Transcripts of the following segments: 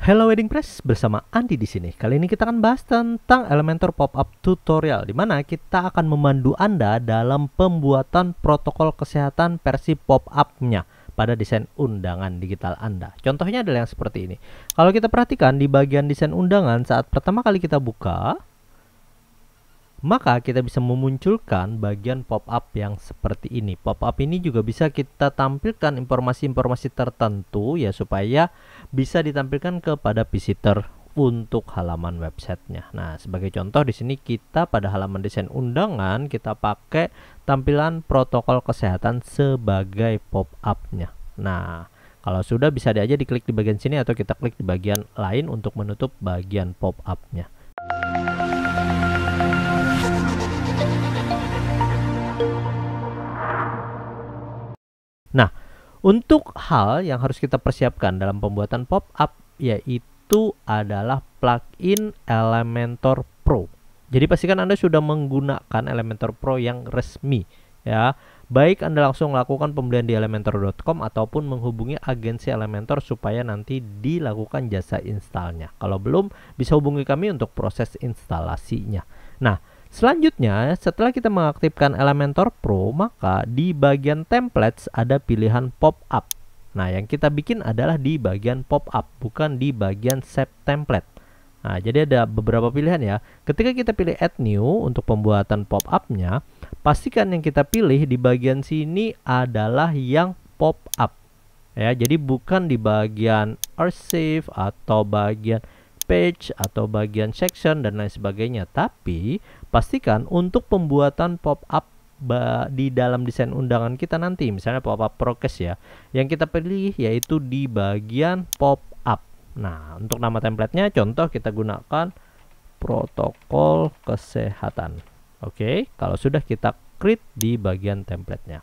Hello Wedding Press bersama Andi di sini. Kali ini kita akan bahas tentang Elementor Pop-up Tutorial di mana kita akan memandu Anda dalam pembuatan protokol kesehatan versi pop-up-nya pada desain undangan digital Anda. Contohnya adalah yang seperti ini. Kalau kita perhatikan di bagian desain undangan saat pertama kali kita buka, maka kita bisa memunculkan bagian pop-up yang seperti ini. Pop-up ini juga bisa kita tampilkan informasi-informasi tertentu ya supaya bisa ditampilkan kepada visitor untuk halaman websitenya. Nah, sebagai contoh di sini kita pada halaman desain undangan kita pakai tampilan protokol kesehatan sebagai pop upnya Nah, kalau sudah bisa aja diklik di bagian sini atau kita klik di bagian lain untuk menutup bagian pop-up-nya. Nah, untuk hal yang harus kita persiapkan dalam pembuatan pop-up yaitu adalah plugin Elementor Pro. Jadi pastikan Anda sudah menggunakan Elementor Pro yang resmi ya. Baik Anda langsung lakukan pembelian di elementor.com ataupun menghubungi agensi Elementor supaya nanti dilakukan jasa installnya. Kalau belum bisa hubungi kami untuk proses instalasinya. Nah, Selanjutnya, setelah kita mengaktifkan Elementor Pro, maka di bagian templates ada pilihan pop-up. Nah, yang kita bikin adalah di bagian pop-up, bukan di bagian set template. Nah, jadi ada beberapa pilihan ya. Ketika kita pilih add new untuk pembuatan pop-up-nya, pastikan yang kita pilih di bagian sini adalah yang pop-up. Ya, jadi bukan di bagian archive atau bagian page atau bagian section dan lain sebagainya. Tapi pastikan untuk pembuatan pop-up di dalam desain undangan kita nanti misalnya pop-up prokes ya yang kita pilih yaitu di bagian pop-up nah untuk nama templatenya contoh kita gunakan protokol kesehatan oke kalau sudah kita create di bagian templatenya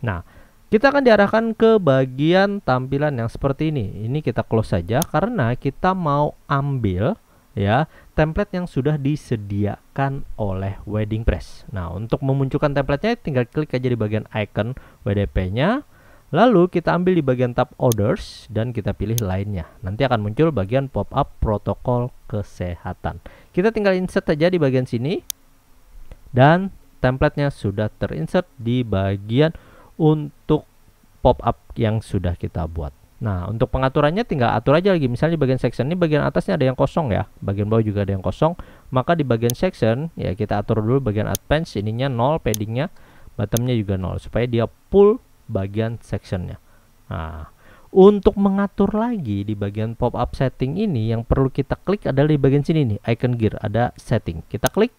nah kita akan diarahkan ke bagian tampilan yang seperti ini. Ini kita close saja karena kita mau ambil ya template yang sudah disediakan oleh Wedding Press. Nah, untuk memunculkan templatenya tinggal klik aja di bagian icon WDP-nya. Lalu kita ambil di bagian tab orders dan kita pilih lainnya. Nanti akan muncul bagian pop-up protokol kesehatan. Kita tinggal insert aja di bagian sini. Dan templatenya sudah terinsert di bagian untuk pop-up yang sudah kita buat. Nah, untuk pengaturannya tinggal atur aja lagi. Misalnya di bagian section ini bagian atasnya ada yang kosong ya, bagian bawah juga ada yang kosong. Maka di bagian section ya kita atur dulu bagian advance ininya 0 paddingnya, bottomnya juga 0 supaya dia pull bagian sectionnya. Nah, untuk mengatur lagi di bagian pop-up setting ini yang perlu kita klik adalah di bagian sini nih, icon gear ada setting. Kita klik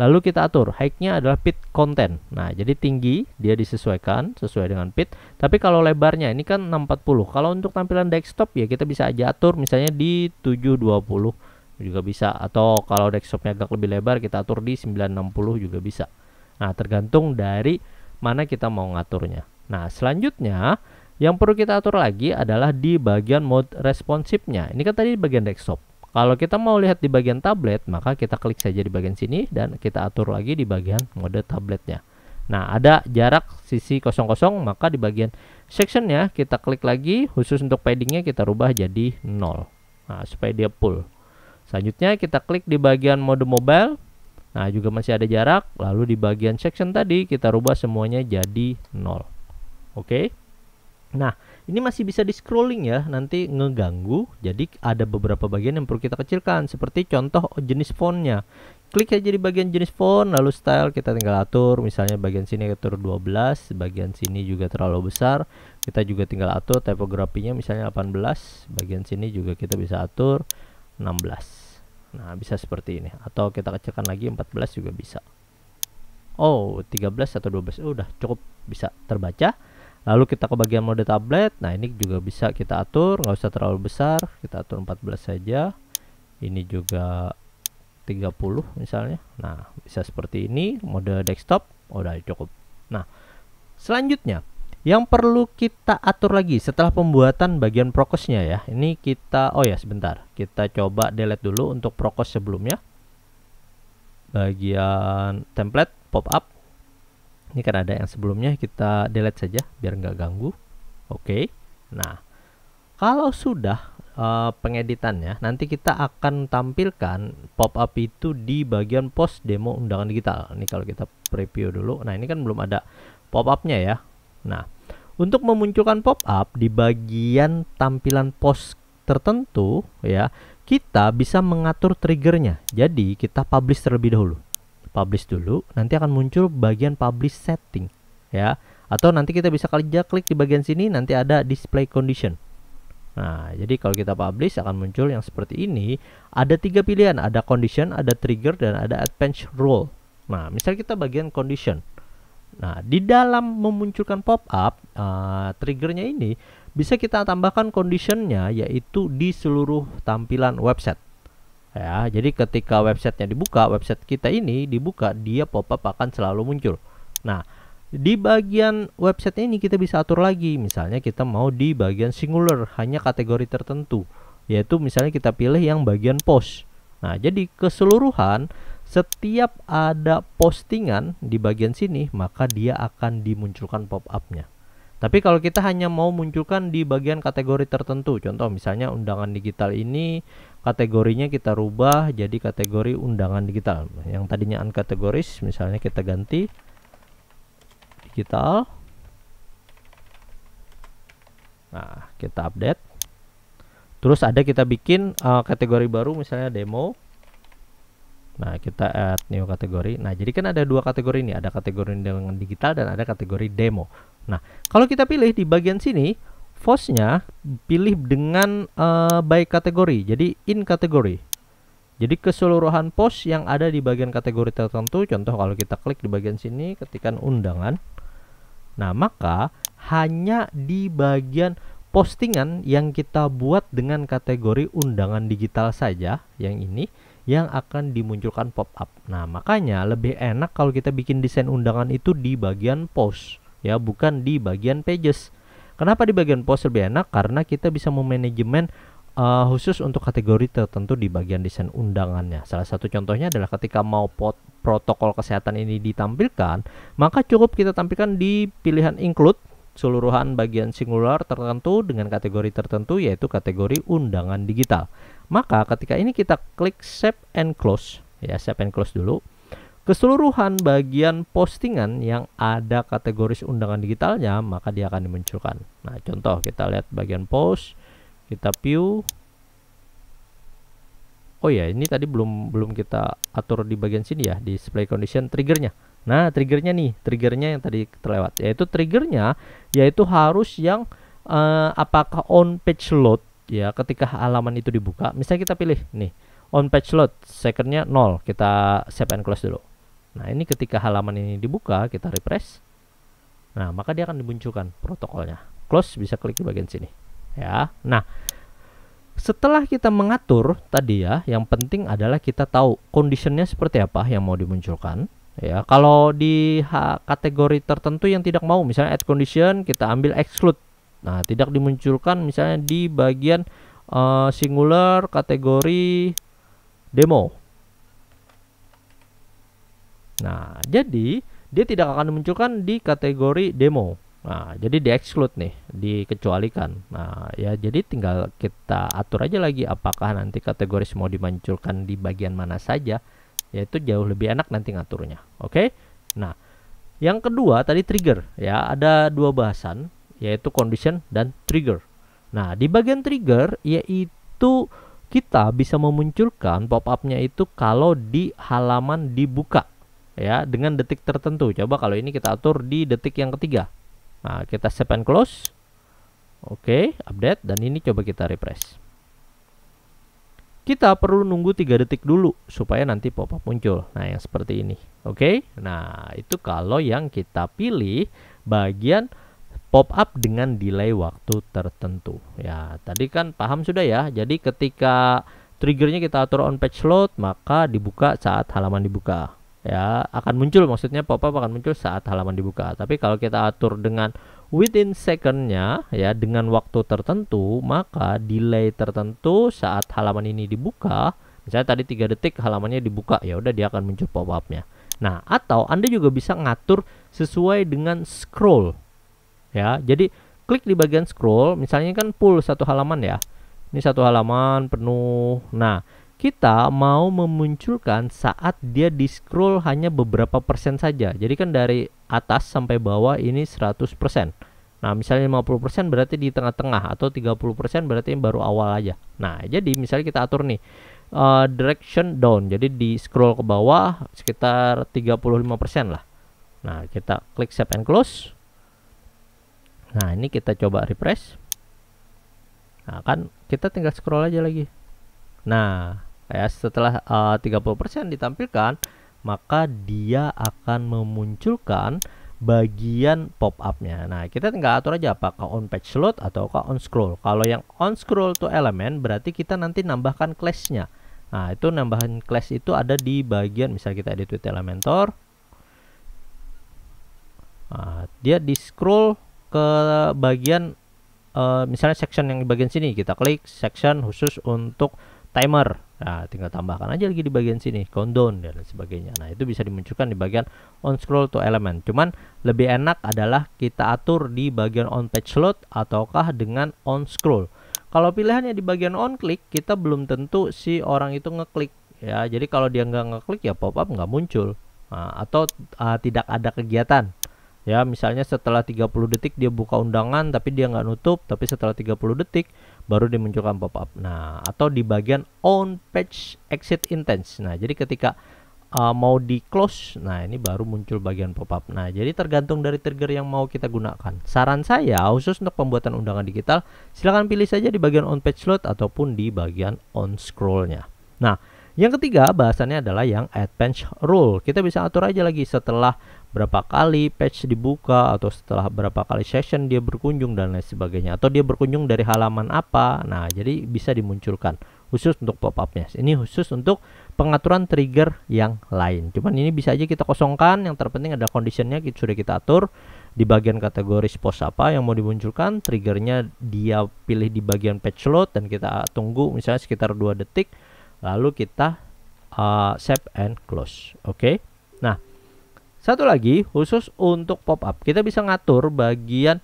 Lalu kita atur height-nya adalah pit content. Nah, jadi tinggi dia disesuaikan sesuai dengan pit. Tapi kalau lebarnya ini kan 640. Kalau untuk tampilan desktop ya kita bisa aja atur misalnya di 720 juga bisa atau kalau desktopnya agak lebih lebar kita atur di 960 juga bisa. Nah, tergantung dari mana kita mau ngaturnya. Nah, selanjutnya yang perlu kita atur lagi adalah di bagian mode responsifnya. Ini kan tadi di bagian desktop. Kalau kita mau lihat di bagian tablet, maka kita klik saja di bagian sini dan kita atur lagi di bagian mode tabletnya. Nah, ada jarak sisi kosong-kosong, maka di bagian sectionnya kita klik lagi, khusus untuk paddingnya kita rubah jadi 0. Nah, supaya dia full. Selanjutnya kita klik di bagian mode mobile. Nah, juga masih ada jarak. Lalu di bagian section tadi kita rubah semuanya jadi 0. Oke. Okay? Nah, ini masih bisa di scrolling ya, nanti ngeganggu. Jadi ada beberapa bagian yang perlu kita kecilkan, seperti contoh jenis fontnya. Klik aja di bagian jenis font, lalu style kita tinggal atur. Misalnya bagian sini atur 12, bagian sini juga terlalu besar. Kita juga tinggal atur tipografinya misalnya 18, bagian sini juga kita bisa atur 16. Nah, bisa seperti ini. Atau kita kecilkan lagi 14 juga bisa. Oh, 13 atau 12 oh, udah cukup bisa terbaca lalu kita ke bagian mode tablet nah ini juga bisa kita atur nggak usah terlalu besar kita atur 14 saja ini juga 30 misalnya nah bisa seperti ini mode desktop oh, udah cukup nah selanjutnya yang perlu kita atur lagi setelah pembuatan bagian prokosnya ya ini kita oh ya sebentar kita coba delete dulu untuk prokos sebelumnya bagian template pop up ini kan ada yang sebelumnya kita delete saja biar nggak ganggu oke okay. nah kalau sudah uh, pengeditannya nanti kita akan tampilkan pop up itu di bagian post demo undangan digital ini kalau kita preview dulu nah ini kan belum ada pop upnya ya nah untuk memunculkan pop up di bagian tampilan post tertentu ya kita bisa mengatur triggernya jadi kita publish terlebih dahulu publish dulu nanti akan muncul bagian publish setting ya atau nanti kita bisa kerja klik di bagian sini nanti ada display condition Nah, jadi kalau kita publish akan muncul yang seperti ini. Ada tiga pilihan, ada condition, ada trigger, dan ada advance rule. Nah, misal kita bagian condition. Nah, di dalam memunculkan pop-up, uh, triggernya ini bisa kita tambahkan conditionnya yaitu di seluruh tampilan website ya jadi ketika websitenya dibuka website kita ini dibuka dia pop up akan selalu muncul nah di bagian website ini kita bisa atur lagi misalnya kita mau di bagian singular hanya kategori tertentu yaitu misalnya kita pilih yang bagian post nah jadi keseluruhan setiap ada postingan di bagian sini maka dia akan dimunculkan pop upnya tapi kalau kita hanya mau munculkan di bagian kategori tertentu, contoh misalnya undangan digital ini kategorinya kita rubah jadi kategori undangan digital. Yang tadinya unkategoris misalnya kita ganti digital. Nah, kita update. Terus ada kita bikin uh, kategori baru misalnya demo. Nah, kita add new kategori. Nah, jadi kan ada dua kategori ini, ada kategori dengan digital dan ada kategori demo. Nah, kalau kita pilih di bagian sini, Force-nya pilih dengan uh, by kategori, jadi in kategori. Jadi keseluruhan post yang ada di bagian kategori tertentu, contoh kalau kita klik di bagian sini, ketikan undangan. Nah, maka hanya di bagian postingan yang kita buat dengan kategori undangan digital saja, yang ini, yang akan dimunculkan pop-up. Nah, makanya lebih enak kalau kita bikin desain undangan itu di bagian post ya bukan di bagian pages. Kenapa di bagian post lebih enak? Karena kita bisa memanajemen uh, khusus untuk kategori tertentu di bagian desain undangannya. Salah satu contohnya adalah ketika mau pot protokol kesehatan ini ditampilkan, maka cukup kita tampilkan di pilihan include seluruhan bagian singular tertentu dengan kategori tertentu yaitu kategori undangan digital. Maka ketika ini kita klik save and close, ya save and close dulu keseluruhan bagian postingan yang ada kategoris undangan digitalnya maka dia akan dimunculkan nah contoh kita lihat bagian post kita view oh ya ini tadi belum belum kita atur di bagian sini ya display condition triggernya nah triggernya nih triggernya yang tadi terlewat yaitu triggernya yaitu harus yang eh, apakah on page load ya ketika halaman itu dibuka misalnya kita pilih nih on page load secondnya nol, kita save and close dulu Nah, ini ketika halaman ini dibuka, kita refresh. Nah, maka dia akan dimunculkan protokolnya. Close bisa klik di bagian sini. Ya. Nah, setelah kita mengatur tadi ya, yang penting adalah kita tahu kondisinya seperti apa yang mau dimunculkan. Ya, kalau di kategori tertentu yang tidak mau, misalnya add condition, kita ambil exclude. Nah, tidak dimunculkan misalnya di bagian uh, singular kategori demo Nah, jadi dia tidak akan dimunculkan di kategori demo. Nah, jadi di-exclude nih, dikecualikan. Nah, ya jadi tinggal kita atur aja lagi apakah nanti kategori mau dimunculkan di bagian mana saja. Yaitu jauh lebih enak nanti ngaturnya. Oke? Okay? Nah, yang kedua tadi trigger ya, ada dua bahasan yaitu condition dan trigger. Nah, di bagian trigger yaitu kita bisa memunculkan pop-up-nya itu kalau di halaman dibuka ya dengan detik tertentu. Coba kalau ini kita atur di detik yang ketiga. Nah, kita save and close. Oke, okay, update dan ini coba kita refresh. Kita perlu nunggu tiga detik dulu supaya nanti pop-up muncul. Nah, yang seperti ini. Oke. Okay? Nah, itu kalau yang kita pilih bagian pop up dengan delay waktu tertentu. Ya, tadi kan paham sudah ya. Jadi ketika triggernya kita atur on page load, maka dibuka saat halaman dibuka ya akan muncul maksudnya pop-up akan muncul saat halaman dibuka tapi kalau kita atur dengan within secondnya ya dengan waktu tertentu maka delay tertentu saat halaman ini dibuka misalnya tadi tiga detik halamannya dibuka ya udah dia akan muncul pop-upnya nah atau anda juga bisa ngatur sesuai dengan scroll ya jadi klik di bagian scroll misalnya kan full satu halaman ya ini satu halaman penuh nah kita mau memunculkan saat dia di scroll hanya beberapa persen saja. Jadi kan dari atas sampai bawah ini 100%. Nah, misalnya 50% berarti di tengah-tengah atau 30% berarti yang baru awal aja. Nah, jadi misalnya kita atur nih uh, direction down. Jadi di scroll ke bawah sekitar 35% lah. Nah, kita klik save and close. Nah, ini kita coba refresh. Nah, kan kita tinggal scroll aja lagi. Nah, ya setelah eh, uh, 30% ditampilkan maka dia akan memunculkan bagian pop upnya nah kita tinggal atur aja apakah on page load atau on scroll kalau yang on scroll to element berarti kita nanti nambahkan class nya nah itu nambahan class itu ada di bagian misal kita edit with elementor nah, dia di scroll ke bagian uh, misalnya section yang di bagian sini kita klik section khusus untuk timer Nah, tinggal tambahkan aja lagi di bagian sini, countdown dan sebagainya. Nah, itu bisa dimunculkan di bagian on scroll to element. Cuman lebih enak adalah kita atur di bagian on page load ataukah dengan on scroll. Kalau pilihannya di bagian on click, kita belum tentu si orang itu ngeklik ya. Jadi kalau dia nggak ngeklik ya pop up nggak muncul nah, atau uh, tidak ada kegiatan ya misalnya setelah 30 detik dia buka undangan tapi dia nggak nutup tapi setelah 30 detik baru dimunculkan pop up nah atau di bagian on page exit intense nah jadi ketika uh, mau di close nah ini baru muncul bagian pop up nah jadi tergantung dari trigger yang mau kita gunakan saran saya khusus untuk pembuatan undangan digital silahkan pilih saja di bagian on page load ataupun di bagian on scrollnya nah yang ketiga, bahasannya adalah yang add page rule. Kita bisa atur aja lagi setelah berapa kali page dibuka atau setelah berapa kali session dia berkunjung dan lain sebagainya atau dia berkunjung dari halaman apa. Nah, jadi bisa dimunculkan khusus untuk pop up nya Ini khusus untuk pengaturan trigger yang lain. Cuman ini bisa aja kita kosongkan. Yang terpenting ada conditionnya kita sudah kita atur di bagian kategori post apa yang mau dimunculkan. Triggernya dia pilih di bagian page load dan kita tunggu misalnya sekitar dua detik lalu kita uh, save and close oke okay? nah satu lagi khusus untuk pop up kita bisa ngatur bagian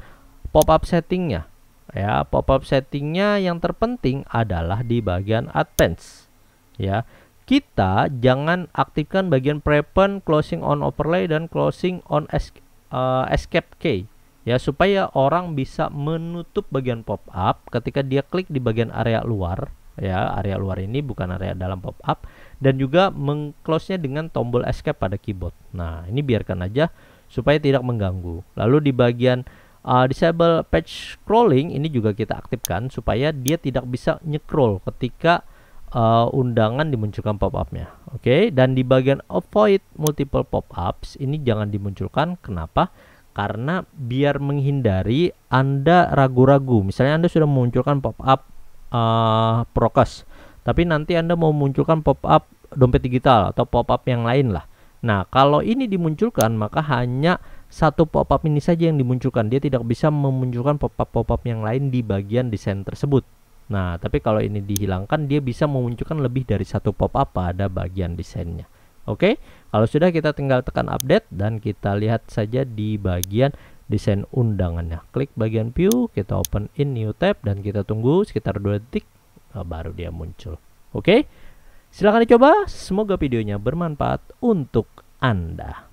pop up settingnya ya pop up settingnya yang terpenting adalah di bagian advance ya kita jangan aktifkan bagian prepend closing on overlay dan closing on es uh, escape key ya supaya orang bisa menutup bagian pop up ketika dia klik di bagian area luar ya area luar ini bukan area dalam pop up dan juga mengclose-nya dengan tombol escape pada keyboard. Nah, ini biarkan aja supaya tidak mengganggu. Lalu di bagian uh, disable page scrolling ini juga kita aktifkan supaya dia tidak bisa nyekrol ketika uh, undangan dimunculkan pop up nya Oke, okay? dan di bagian avoid multiple pop-ups ini jangan dimunculkan. Kenapa? Karena biar menghindari Anda ragu-ragu. Misalnya Anda sudah memunculkan pop-up uh, prokes. Tapi nanti Anda mau munculkan pop-up dompet digital atau pop-up yang lain lah. Nah, kalau ini dimunculkan maka hanya satu pop-up ini saja yang dimunculkan. Dia tidak bisa memunculkan pop-up pop-up yang lain di bagian desain tersebut. Nah, tapi kalau ini dihilangkan dia bisa memunculkan lebih dari satu pop-up pada bagian desainnya. Oke, kalau sudah kita tinggal tekan update dan kita lihat saja di bagian desain undangannya. Klik bagian view, kita open in new tab dan kita tunggu sekitar 2 detik nah, baru dia muncul. Oke. Okay? Silahkan dicoba, semoga videonya bermanfaat untuk Anda.